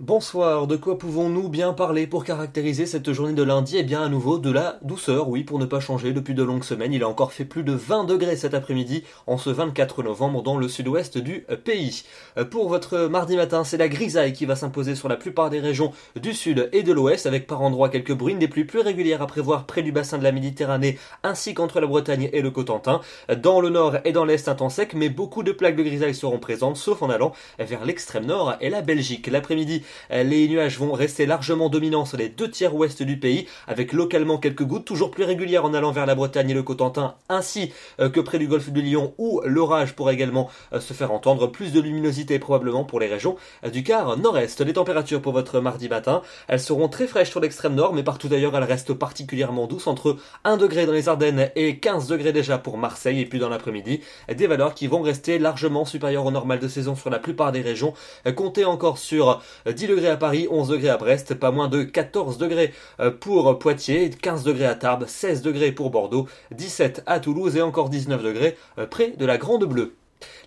Bonsoir, de quoi pouvons-nous bien parler pour caractériser cette journée de lundi Eh bien à nouveau de la douceur, oui, pour ne pas changer depuis de longues semaines. Il a encore fait plus de 20 degrés cet après-midi en ce 24 novembre dans le sud-ouest du euh, pays. Euh, pour votre mardi matin, c'est la grisaille qui va s'imposer sur la plupart des régions du sud et de l'ouest avec par endroits quelques bruines des pluies plus régulières à prévoir près du bassin de la Méditerranée ainsi qu'entre la Bretagne et le Cotentin. Dans le nord et dans l'est un temps sec, mais beaucoup de plaques de grisaille seront présentes sauf en allant vers l'extrême nord et la Belgique. L'après-midi, euh, les nuages vont rester largement dominants sur les deux tiers ouest du pays, avec localement quelques gouttes toujours plus régulières en allant vers la Bretagne et le Cotentin, ainsi euh, que près du golfe du Lyon où l'orage pourrait également euh, se faire entendre. Plus de luminosité probablement pour les régions du quart nord-est. Les températures pour votre mardi matin, elles seront très fraîches sur l'extrême nord, mais partout ailleurs elles restent particulièrement douces, entre 1 degré dans les Ardennes et 15 degrés déjà pour Marseille, et puis dans l'après-midi, des valeurs qui vont rester largement supérieures au normal de saison sur la plupart des régions. Comptez encore sur 10 degrés à Paris, 11 degrés à Brest, pas moins de 14 degrés euh, pour Poitiers, 15 degrés à Tarbes, 16 degrés pour Bordeaux, 17 à Toulouse et encore 19 degrés euh, près de la Grande Bleue.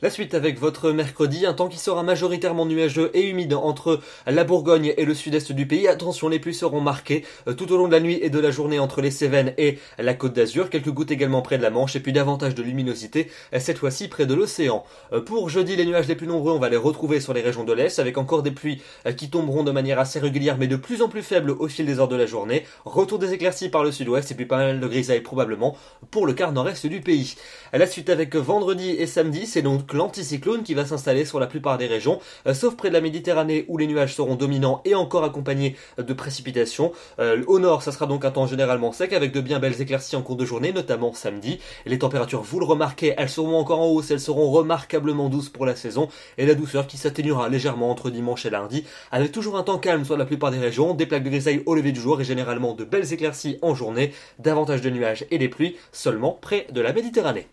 La suite avec votre mercredi, un temps qui sera majoritairement nuageux et humide entre la Bourgogne et le sud-est du pays. Attention, les pluies seront marquées euh, tout au long de la nuit et de la journée entre les Cévennes et la Côte d'Azur. Quelques gouttes également près de la Manche et puis davantage de luminosité, euh, cette fois-ci près de l'océan. Euh, pour jeudi, les nuages les plus nombreux, on va les retrouver sur les régions de l'Est avec encore des pluies qui tomberont de manière assez régulière mais de plus en plus faible au fil des heures de la journée. Retour des éclaircies par le sud-ouest et puis pas mal de grisailles probablement pour le quart nord-est du pays. La suite avec vendredi et samedi, c'est donc l'anticyclone qui va s'installer sur la plupart des régions, euh, sauf près de la Méditerranée où les nuages seront dominants et encore accompagnés de précipitations. Euh, au nord, ça sera donc un temps généralement sec avec de bien belles éclaircies en cours de journée, notamment samedi. Les températures, vous le remarquez, elles seront encore en hausse, elles seront remarquablement douces pour la saison et la douceur qui s'atténuera légèrement entre dimanche et lundi, avec toujours un temps calme sur la plupart des régions, des plaques de grisaille au lever du jour et généralement de belles éclaircies en journée, davantage de nuages et des pluies seulement près de la Méditerranée.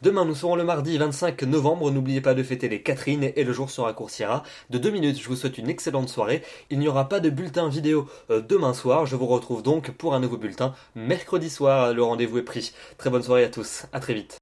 Demain, nous serons le mardi 25 novembre. N'oubliez pas de fêter les Catherine et le jour se raccourcira de deux minutes. Je vous souhaite une excellente soirée. Il n'y aura pas de bulletin vidéo euh, demain soir. Je vous retrouve donc pour un nouveau bulletin mercredi soir. Le rendez-vous est pris. Très bonne soirée à tous. À très vite.